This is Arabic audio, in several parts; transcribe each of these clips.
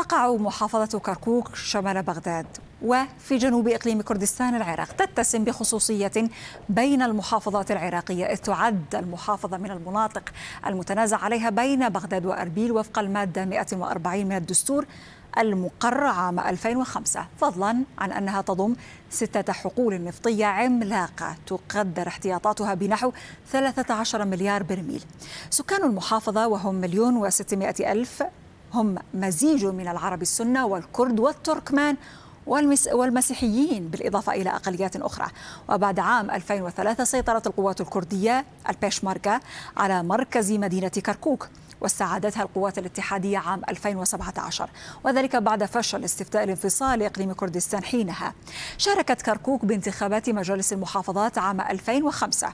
تقع محافظة كركوك شمال بغداد وفي جنوب إقليم كردستان العراق تتسم بخصوصية بين المحافظات العراقية إذ تعد المحافظة من المناطق المتنازع عليها بين بغداد وأربيل وفق المادة 140 من الدستور المقر عام 2005 فضلا عن أنها تضم ستة حقول نفطية عملاقة تقدر احتياطاتها بنحو 13 مليار برميل سكان المحافظة وهم مليون وستمائة ألف هم مزيج من العرب السنة والكرد والتركمان والمسيحيين بالإضافة إلى أقليات أخرى وبعد عام 2003 سيطرت القوات الكردية البيشماركا على مركز مدينة كركوك واستعادتها القوات الاتحادية عام 2017 وذلك بعد فشل استفتاء الانفصال لإقليم كردستان حينها شاركت كركوك بانتخابات مجالس المحافظات عام 2005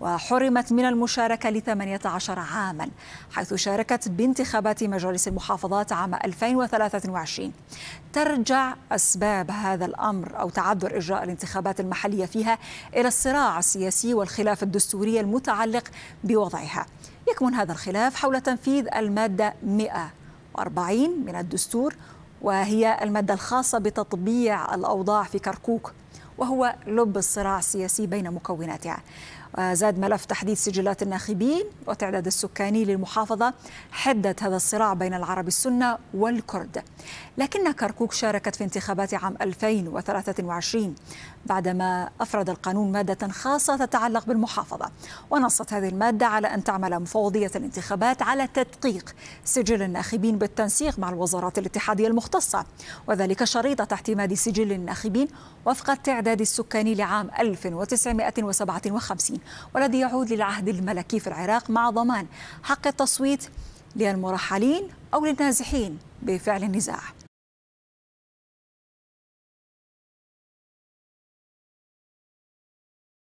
وحرمت من المشاركة لثمانية عشر عاما حيث شاركت بانتخابات مجالس المحافظات عام 2023 ترجع أسباب هذا الأمر أو تعذر إجراء الانتخابات المحلية فيها إلى الصراع السياسي والخلاف الدستوري المتعلق بوضعها يكمن هذا الخلاف حول تنفيذ المادة 140 من الدستور وهي المادة الخاصة بتطبيع الأوضاع في كركوك وهو لب الصراع السياسي بين مكوناتها زاد ملف تحديد سجلات الناخبين والتعداد السكاني للمحافظة حدة هذا الصراع بين العرب السنة والكرد لكن كركوك شاركت في انتخابات عام 2023 بعدما أفرد القانون مادة خاصة تتعلق بالمحافظة ونصت هذه المادة على أن تعمل مفوضية الانتخابات على تدقيق سجل الناخبين بالتنسيق مع الوزارات الاتحادية المختصة وذلك شريطة اعتماد سجل الناخبين وفق التعداد السكاني لعام 1957 والذي يعود للعهد الملكي في العراق مع ضمان حق التصويت للمرحلين أو للنازحين بفعل النزاع